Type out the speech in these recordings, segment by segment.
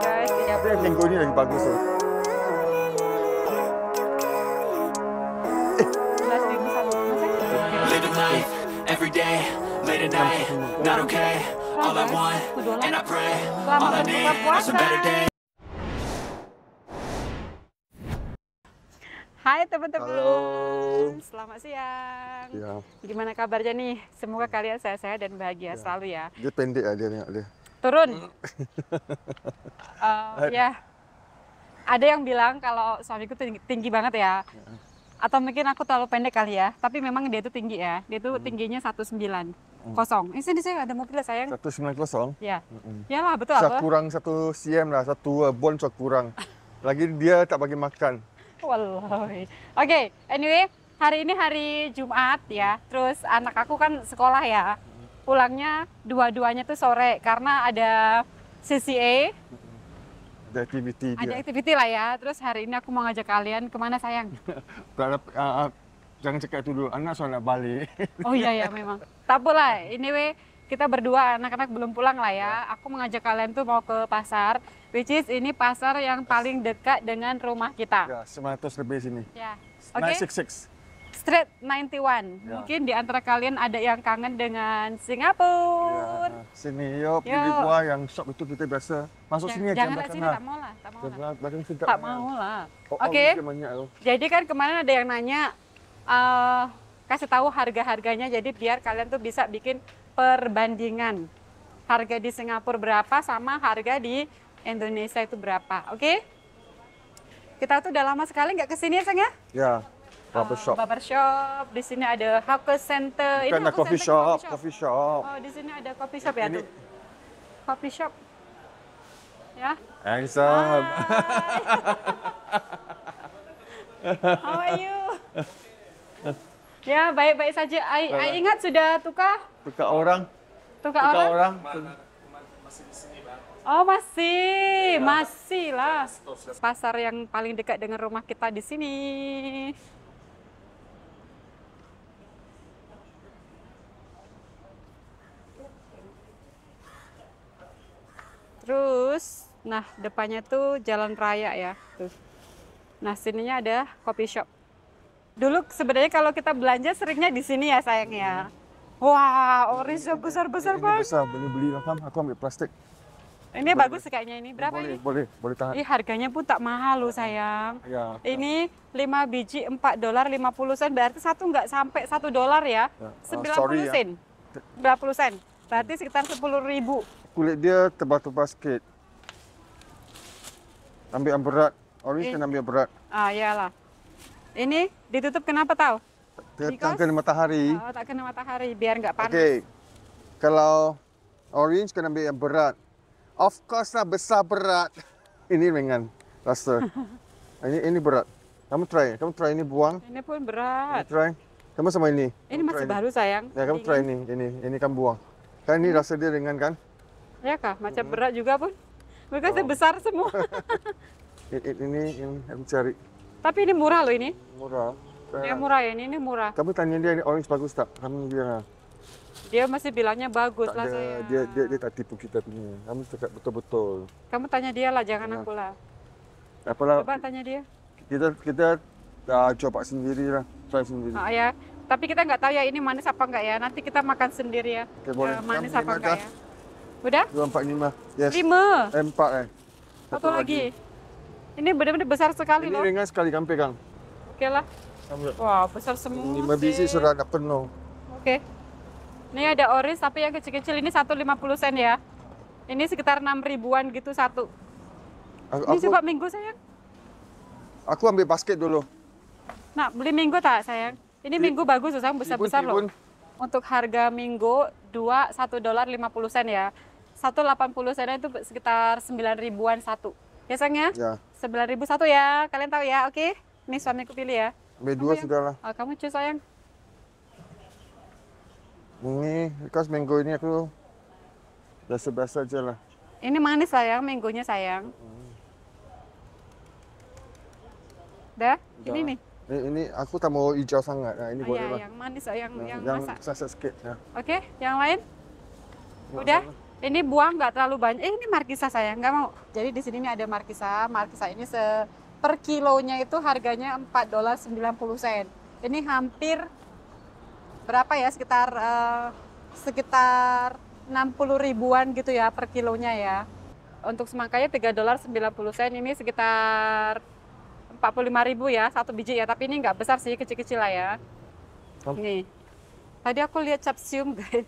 guys. Ini ini lagi bagus loh. Hai teman-teman, selamat siang. Ya. Gimana kabarnya nih? Semoga kalian sehat-sehat dan bahagia ya. selalu ya. Dia pendek ya dia, dia turun. uh, ya, ada yang bilang kalau suamiku tinggi, tinggi banget ya. Mm. Atau mungkin aku terlalu pendek kali ya. Tapi memang dia itu tinggi ya. Dia itu hmm. tingginya 19 mm. kosong. Ini eh, sini saya ada mobil saya sayang. Satu sembilan kosong. Ya. Mm-hmm. betul. Saya kurang satu cm lah, satu eh, bon saya kurang. Lagi dia tak bagi makan. walau Oke, okay, anyway hari ini hari Jumat ya. Terus anak aku kan sekolah ya pulangnya dua-duanya tuh sore karena ada CCA. Ada activity Ada dia. activity lah ya. Terus hari ini aku mau ngajak kalian kemana sayang? Berharap uh, jangan cekak dulu, anak soalnya Bali. oh iya ya memang. Tapi lah, ini we kita berdua anak-anak belum pulang lah ya. ya. Aku mengajak kalian tuh mau ke pasar, which is ini pasar yang paling dekat dengan rumah kita. Ya, 100 lebih sini. Ya. Oke. Okay. 966. Street 91. Ya. Mungkin di antara kalian ada yang kangen dengan Singapura. Ya, sini yuk, di gua yang shop itu kita biasa masuk jangan, sini aja. Jangan sini, tak mau lah. Tak mau lah. tak mau lah. Oke. Jadi kan kemarin ada yang nanya, uh, kasih tahu harga-harganya. Jadi biar kalian tuh bisa bikin perbandingan. Harga di Singapura berapa sama harga di Indonesia itu berapa, oke? Okay? Kita tuh udah lama sekali nggak kesini ya, Sang ya? Ya, barber shop. barber shop. Di sini ada hawker center. Bukan ini hawker coffee, shop, coffee shop, coffee shop. Oh, di sini ada coffee shop ya, ini. Coffee shop. Ya. Handsome. How are you? Ya, baik-baik saja. I, I ingat sudah tukar. Tukar orang. Tukar, tukar orang. orang. Oh, masih. Iya. Masih lah. Pasar yang paling dekat dengan rumah kita di sini. Terus, nah depannya tuh jalan raya ya, tuh. Nah sininya ada kopi shop. Dulu sebenarnya kalau kita belanja seringnya di sini ya sayang ya. Hmm. Wah, orange yang besar-besar banget. Besar, beli-beli rakam, aku ambil plastik. Ini boleh, bagus kayaknya ini. Berapa boleh, ini? Boleh, boleh tahan. Ih, harganya pun tak mahal loh, sayang. Ya, ini ya. 5 biji 4 dolar 50 sen, berarti satu nggak sampai 1 dolar ya. ya. Uh, eh, 90 sorry, ya. sen. Ya. 90 sen. Berarti sekitar 10 ribu. kulit dia terbatu-batu sikit. Ambil yang berat. Orange eh. kena ambil berat. Ah, iyalah. Ini ditutup kenapa tahu? Dia tak kena matahari. Oh, tak kena matahari biar enggak panas. Okey. Kalau orange kena ambil yang berat. Of course lah besar berat. Ini ringan rasa. ini ini berat. Kamu try. Kamu try ini buang. Ini pun berat. Kamu try. Kamu sama ini. Ini kamu masih baru ini. sayang. Ya, kamu ini. try ini. Ini ini kamu buang. Kan ini hmm. rasa dia ringan kan? Ya kak, Macam hmm. berat juga pun? Mereka oh. sebesar semua. ini yang aku cari. Tapi ini murah loh ini. Murah. Ya murah ya ini, ini murah. Kamu tanya dia ini orange bagus tak? Kamu bilang. Ah. Dia masih bilangnya bagus tak lah ada, saya. Dia, dia, dia tak tipu kita punya. Kamu cakap betul-betul. Kamu tanya dia lah, jangan nah. aku lah. Apalah. Coba tanya dia. Kita kita uh, coba sendiri lah, coba sendiri. Ah, ya. Tapi kita nggak tahu ya ini manis apa enggak ya. Nanti kita makan sendiri ya. okay, boleh. Uh, manis Kamu apa enggak ya. Udah? 245. Yes. 5. Eh, 4 eh. Satu, Satu lagi. lagi. Ini benar-benar besar sekali Ini loh. Ini ringan sekali kan pegang. Oke lah. Wah, wow, besar semua. 5 biji sudah ada penuh. Oke. Okay. Ini ada oris tapi yang kecil-kecil ini 150 sen ya. Ini sekitar 6 ribuan gitu satu. Aku, ini coba minggu sayang. Aku ambil basket dulu. Nak, beli minggu tak sayang? Ini minggu bagus sayang, besar-besar loh untuk harga minggu 2 1 dolar 50 sen ya. 180 sen itu sekitar 9 ribuan satu. Ya sayang ya? ya. 9 ribu satu ya. Kalian tahu ya, oke? Okay? Ini suamiku pilih ya. B2 sudah lah. Oh, kamu cuy sayang. Ini kas minggu ini aku biasa-biasa aja lah. Ini manis sayang, minggunya sayang. Hmm. Dah, ini nih. Ini, ini aku tak mau hijau sangat. Nah, ini oh, boleh ya, lah. Yang manis, ah, yang, nah, yang, yang masak. Saset sikit. Ya. Oke, yang lain? Udah? Sama. Ini buang nggak terlalu banyak. Eh, ini markisa saya, nggak mau. Jadi di sini ada markisa. Markisa ini se per kilonya itu harganya 4 dolar 90 sen. Ini hampir berapa ya? Sekitar uh, sekitar 60 ribuan gitu ya per kilonya ya. Untuk semangkanya 3 dolar 90 sen ini sekitar ribu ya satu biji ya, tapi ini nggak besar sih, kecil-kecil lah ya. Oh. Nih. Tadi aku lihat capsium, guys.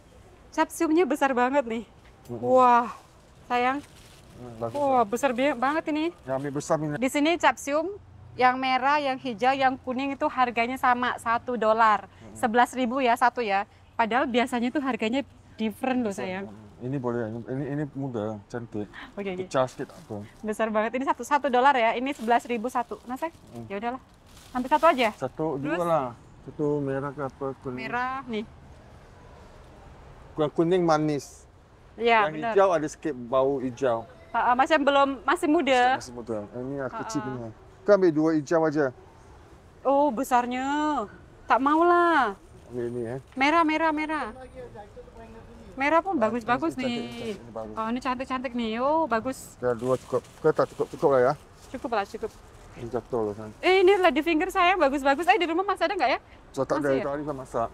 Capsiumnya besar banget nih. Mm -hmm. Wah, sayang. Wah, mm, ya. Wah, besar banget ini. Ya, besar ini. Di sini capsium yang merah, yang hijau, yang kuning itu harganya sama satu dolar, sebelas ribu ya satu ya. Padahal biasanya itu harganya different loh sayang. Ini boleh, ini, ini muda, cantik. Oke, okay, Pecah okay. apa. Besar banget. Ini satu, satu dolar ya, ini sebelas ribu satu. Nah, hmm. ya udahlah. Hampir satu aja? Satu, dua lah. Satu merah ke apa, kuning. Merah, nih. Kuning, kuning manis. Iya, Yang bener. hijau ada sedikit bau hijau. Uh, uh, belum, masih muda. Masih muda. Ini aku uh, kecil punya. ambil dua hijau aja. Oh, besarnya. Tak mau lah. ini ya. Merah, merah, merah. Merah pun bagus-bagus nih. Cantik, cantik, ini Oh, ini cantik-cantik nih. Oh, bagus. Ya Dua cukup. Kita cukup cukup lah ya. Cukup lah, cukup. Ini jatuh loh Eh, ini lady finger saya bagus-bagus. Eh, di rumah masih ada nggak ya? Cetak dari ya? tadi sama masak.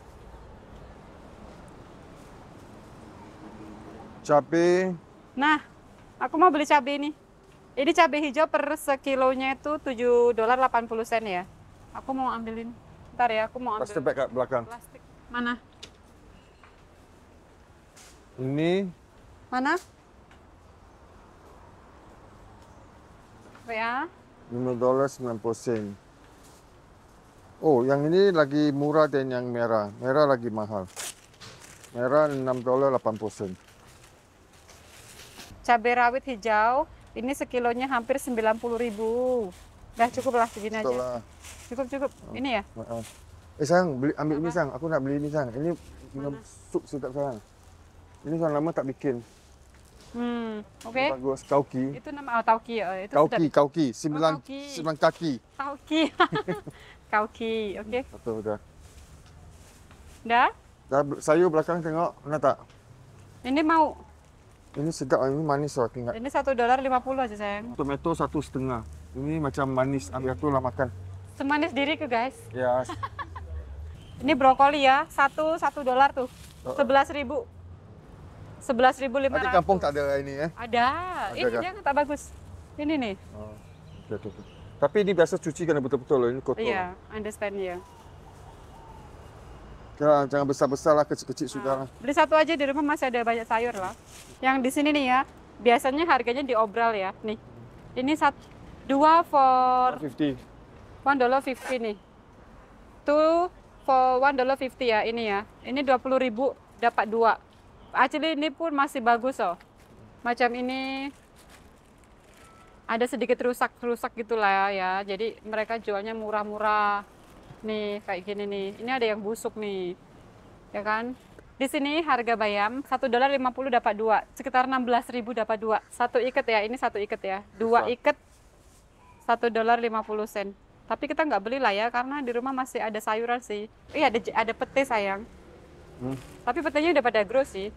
Cabai. Nah, aku mau beli cabai ini. Ini cabai hijau per sekilonya itu 7 dolar 80 sen ya. Aku mau ambilin. Ntar ya, aku mau ambil. Plastik belakang. Plastik. Mana? Ini. Mana? Ria? 5 dolar 90 sen. Oh, yang ini lagi murah dan yang merah. Merah lagi mahal. Merah 6 dolar 80 sen. Cabai rawit hijau, ini sekilonya hampir 90 ribu. Udah cukup lah segini aja. Cukup, cukup. Ah, ini ya? Ah, ah. Eh, sayang, beli, ambil Apa? ini, sayang. Aku nak beli ini, sayang. Ini minum sup sedap, sayang. Ini sangat lama tak bikin. Hmm, okey. Bagus tauki. Itu nama oh, tauki. Oh, itu tauki, sudah... kauki, sembilan oh, kauki. sembilan kaki. Tauki. kauki, okey. Satu dah. Dah? Dah sayur belakang tengok, mana tak? Ini mau. Ini sedap, ini manis lah tinggal. Ini satu dolar lima puluh aja sayang. Tomato satu setengah. Ini macam manis, ambil aku lah makan. Semanis ke guys. Ya. Yes. ini brokoli ya, satu satu dolar tuh, oh. sebelas ribu sebelas ribu lima ratus. kampung tak ada ini ya? Ada. ada ini kan? tak bagus. Ini nih. Oh, okay, okay. Tapi ini biasa cuci kan betul-betul loh, ini kotor. Iya, yeah, understand iya. ya. Yeah. Jangan, jangan besar-besar lah, kecil-kecil nah, sudah lah. Beli satu aja di rumah masih ada banyak sayur lah. Yang di sini nih ya, biasanya harganya diobral ya, nih. Ini satu, dua for... 50. One dollar fifty nih. Two for one dollar fifty ya, ini ya. Ini dua puluh ribu dapat dua. Actually ini pun masih bagus oh. Macam ini ada sedikit rusak-rusak gitulah ya. Jadi mereka jualnya murah-murah. Nih kayak gini nih. Ini ada yang busuk nih. Ya kan? Di sini harga bayam 1 dolar 50 dapat 2, sekitar 16.000 dapat 2. Satu ikat ya, ini satu ikat ya. Dua ikat 1 dolar 50 sen. Tapi kita nggak beli lah ya, karena di rumah masih ada sayuran sih. Iya, ada, ada pete sayang. Hmm. Tapi petenya udah pada grow sih.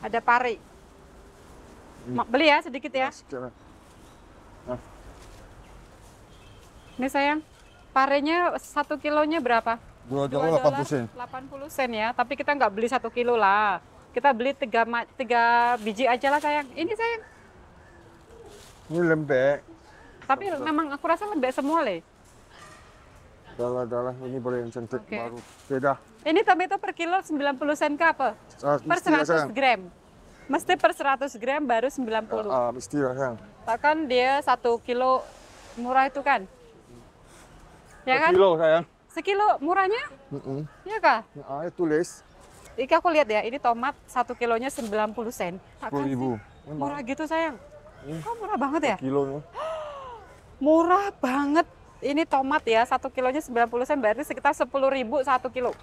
Ada pari. Hmm. Beli ya sedikit ya. Ini sayang, parenya satu kilonya berapa? Dua dolar delapan puluh sen. Delapan puluh sen ya, tapi kita nggak beli satu kilo lah. Kita beli tiga, tiga biji aja lah sayang. Ini sayang. Ini lembek. Tapi memang aku rasa lembek semua leh. Dalah-dalah ini boleh yang cantik okay. baru. Beda. Ini tomato per kilo 90 sen ke apa? Uh, per 100 sayang. gram. Mesti per 100 gram baru 90. Uh, uh, mesti lah sayang. Bahkan dia 1 kilo murah itu kan? Ya kan? Sekilo, sayang. Sekilo murahnya? Iya mm -mm. Ya, kak? Ya, Uh, tulis. Ini aku lihat ya, ini tomat 1 kilonya 90 sen. 10 ribu. Murah gitu sayang. Iya. Kok murah banget ya? Kilonya. murah banget ini tomat ya, satu kilonya 90 sen, berarti sekitar 10 ribu satu kilo.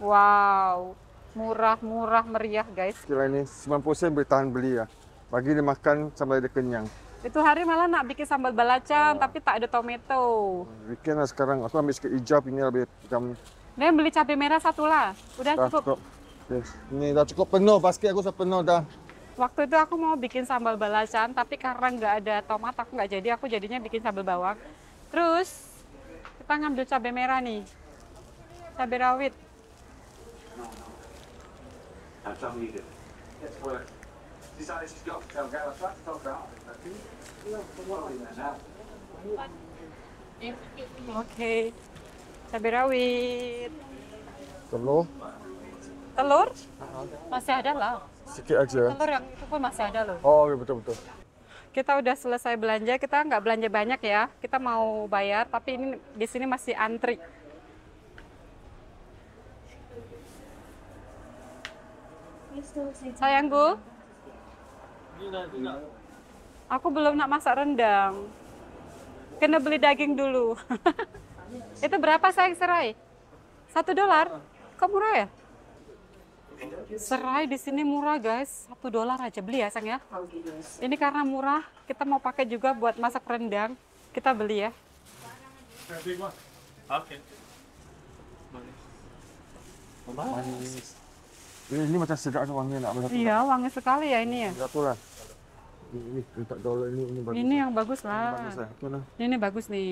Wow, murah-murah meriah guys. Kilo ini 90 sen bertahan beli ya. Pagi dimakan sampai dia kenyang. Itu hari malah nak bikin sambal balacan, oh. tapi tak ada tomato. Bikinlah sekarang, aku ambil sedikit hijab ini lebih hitam. Ini beli cabai merah satu lah, udah dah, cukup. cukup. Yes. Ini dah cukup penuh, basket aku sudah penuh dah waktu itu aku mau bikin sambal balacan tapi karena nggak ada tomat aku nggak jadi aku jadinya bikin sambal bawang Terus kita ngambil cabai merah nih, cabai rawit. Oke, cabai rawit. Telur. Telur? Masih ada lah. Sedikit aja. Telur yang itu pun masih ada loh. Oh, iya, betul betul kita udah selesai belanja, kita nggak belanja banyak ya. Kita mau bayar, tapi ini di sini masih antri. Sayang Bu, aku belum nak masak rendang. Kena beli daging dulu. Itu berapa sayang serai? Satu dolar? Kok murah ya? Serai di sini murah guys, satu dolar aja beli ya sang ya. Ini karena murah, kita mau pakai juga buat masak rendang, kita beli ya. Oke. Manis. Ini macam sedap wangi nak macam Iya, wangi sekali ya ini ya. Ini untuk dolar ini ini bagus. Ini yang bagus lah. Ini bagus, Ini bagus nih.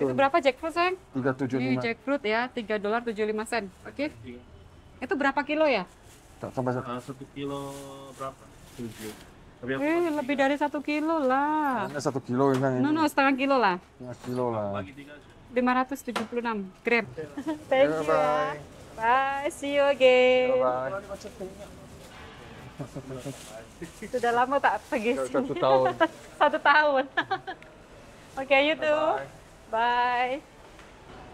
Itu berapa jackfruit, Sayang? Tiga tujuh Ini jackfruit ya, tiga dolar tujuh lima sen. Oke. Okay? Itu berapa kilo ya? Coba eh, satu kilo berapa? Tujuh. Tapi eh, lebih tiga. dari satu kilo lah. Nah, satu kilo ini. no, no, setengah kilo lah. Setengah kilo lah. Lima ratus tujuh puluh enam gram. Thank you. Bye. bye. See you again. Bye. -bye. Sudah lama tak pergi sini. Satu tahun. satu tahun. Oke, okay, you too. Bye. bye.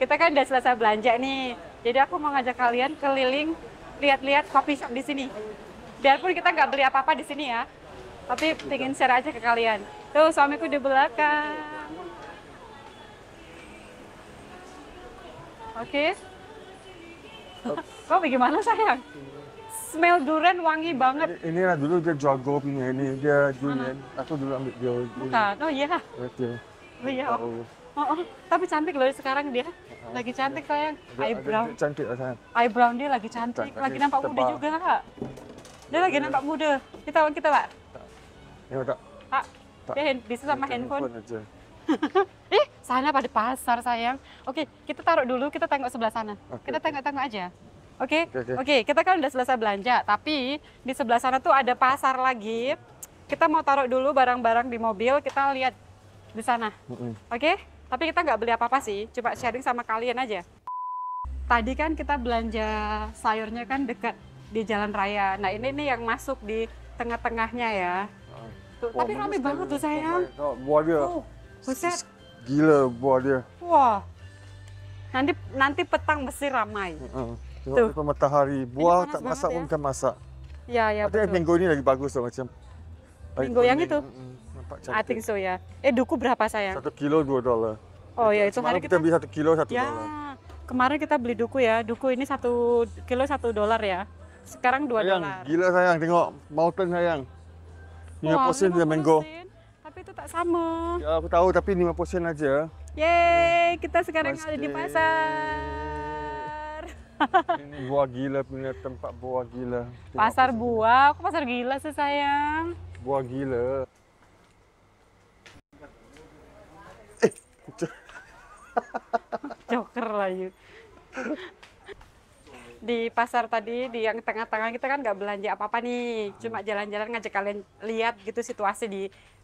Kita kan udah selesai belanja nih. Jadi aku mau ngajak kalian keliling lihat-lihat coffee shop di sini. Biarpun kita nggak beli apa-apa di sini ya, tapi pengen share aja ke kalian. Tuh suamiku di belakang. Oke. Okay. Kok bagaimana sayang? Smell durian wangi banget. Ini lah dulu dia jual punya ini, dia durian. Aku dulu ambil dia. Bukan, oh iya. Oh iya, Oh, oh, tapi cantik loh sekarang dia. Oh, lagi iya. cantik sayang. Eyebrow. Cantik sayang. Eyebrow dia lagi cantik, lagi nampak muda juga, kan, Kak. Dia lagi iya. nampak muda. Kita kita, Pak. Ya, Pak. Pak. Dia bisa sama handphone. eh, sana pada pasar, sayang. Oke, kita taruh dulu, kita tengok sebelah sana. Kita tengok-tengok aja. Oke, oke. Kita kan udah selesai belanja, tapi di sebelah sana tuh ada pasar lagi. Kita mau taruh dulu barang-barang di mobil, kita lihat di sana. Oke? Tapi kita nggak beli apa-apa sih, coba sharing sama kalian aja. Tadi kan kita belanja sayurnya kan dekat di jalan raya. Nah ini nih yang masuk di tengah-tengahnya ya. Tuh, tapi rame banget tuh sayang. Oh, buah dia. buset. Gila buah dia. Wah. Nanti nanti petang mesti ramai. Uh, tuh, tuh. matahari. Buah tak masak ya. pun kan masak. Ya, ya, tapi minggu ini lagi bagus tuh macam. Minggu yang itu. Mm -hmm. Pak cantik. I think so ya. Eh duku berapa sayang? Satu kilo dua dolar. Oh ya itu hari kita, kita beli satu kilo satu ya, dolar. Kemarin kita beli duku ya. Duku ini satu kilo satu dolar ya. Sekarang dua dolar. Gila sayang, tengok mountain sayang. Oh, lima wow, persen dia mango. Tapi itu tak sama. Ya aku tahu tapi lima persen aja. Yeay, kita sekarang Pasti. ada di pasar. ini buah gila punya tempat buah gila. Tengok pasar buah, kok pasar gila sih sayang? Buah gila. Joker lah yuk. Di pasar tadi, di yang tengah-tengah kita kan nggak belanja apa-apa nih. Cuma hmm. jalan-jalan ngajak kalian lihat gitu situasi di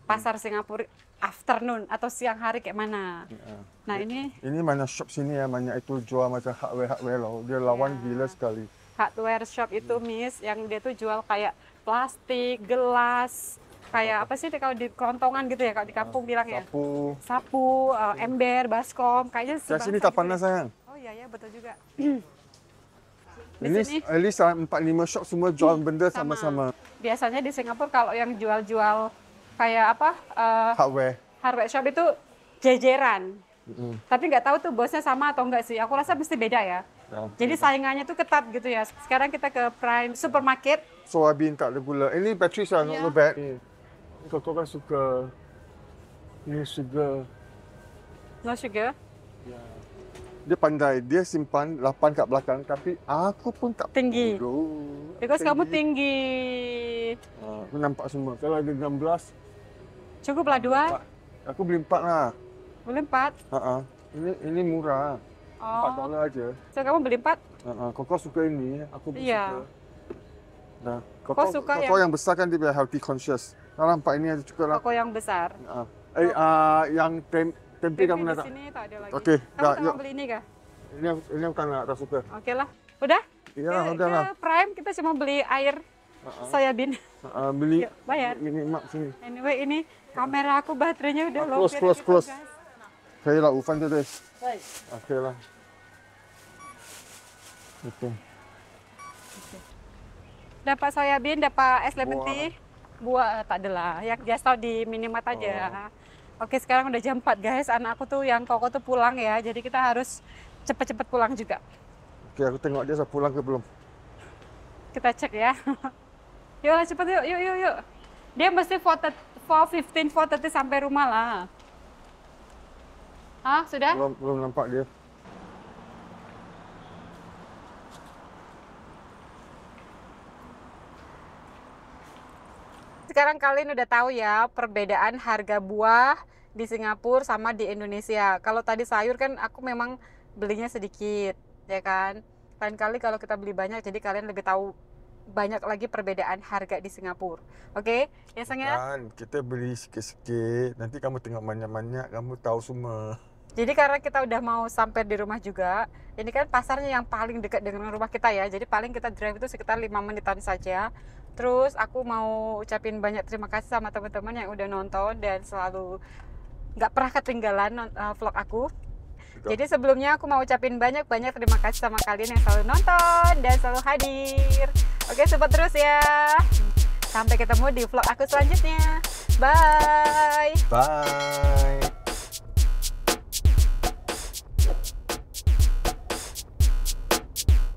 pasar hmm. Singapura afternoon atau siang hari kayak mana. Ya. Nah ini ini mana shop sini ya, mana itu jual macam hardware hardware loh. Dia lawan ya. gila sekali. Hardware shop itu hmm. miss yang dia tuh jual kayak plastik, gelas, kayak apa sih kalau di kelontongan gitu ya kalau di kampung uh, ya sapu sapu uh, ember baskom kayaknya sih sini gitu tak ya. sayang oh iya iya betul juga ini ini empat lima shop semua jual benda sama-sama biasanya di Singapura kalau yang jual-jual kayak apa uh, hardware hardware shop itu jejeran mm. tapi nggak tahu tuh bosnya sama atau enggak sih aku rasa mesti beda ya Okay. Ya, Jadi saingannya tuh ketat gitu ya. Sekarang kita ke Prime Supermarket. soabin tak ada gula. Ini battery saya yeah. not iya. bad. Yeah. kako kan suka ni Nisi g... Nasi g? Ya. Dia pandai. Dia simpan lapan kat belakang. Tapi aku pun tak tinggi. Pandu. Because kamu tinggi. Ha, aku nampak semua. Kalau ada enam belas. lah dua. Aku beli empat lah. Beli empat? Ha -ha. Ini, ini murah. Empat oh. dolar aja. So, kamu beli empat? Ha -ha. Kau suka ini. Eh? Aku yeah. suka. Nah, kau, kau, suka kau, yang... yang besar kan dia biar healthy conscious. Nah, pak ini cukup lah. Toko yang besar. Uh, eh, uh, yang tem tempe, tempe kamu nak tak? Di sini tak ada lagi. Okey. Kamu tak beli ini kah? Ini ini bukan lah, tak suka. Okey lah. Udah? Iya, udah lah. Prime kita cuma beli air uh, bin, Uh, beli. Yuk, bayar. Ini mak sini. Anyway, ini kamera aku baterainya udah uh, ah, low. Close, close, gitu, close. Saya lah ufan tu deh oke Okey lah. Oke. Okay. Dapat bin, dapat es lemon tea buah eh, tak adalah ya biasa tahu di minimat aja. Oh. Oke sekarang udah jam 4 guys, anak aku tuh yang koko tuh pulang ya, jadi kita harus cepet-cepet pulang juga. Oke aku tengok dia sudah pulang ke belum. Kita cek ya. yuk lah cepet yuk, yuk, yuk, yuk. Dia mesti 4.15, 4.30 sampai rumah lah. Ah sudah? Belum, belum nampak dia. sekarang kalian udah tahu ya perbedaan harga buah di Singapura sama di Indonesia. Kalau tadi sayur kan aku memang belinya sedikit, ya kan? Lain kali kalau kita beli banyak jadi kalian lebih tahu banyak lagi perbedaan harga di Singapura. Oke, okay? ya Sang ya? Kan, kita beli sikit-sikit, nanti kamu tengok banyak-banyak, kamu tahu semua. Jadi karena kita udah mau sampai di rumah juga, ini kan pasarnya yang paling dekat dengan rumah kita ya. Jadi paling kita drive itu sekitar lima menitan saja. Terus aku mau ucapin banyak terima kasih sama teman-teman yang udah nonton dan selalu nggak pernah ketinggalan eh, vlog aku. Jadi sebelumnya aku mau ucapin banyak-banyak terima kasih sama kalian yang selalu nonton dan selalu hadir. Oke, support terus ya. Sampai ketemu di vlog aku selanjutnya. Bye. Bye.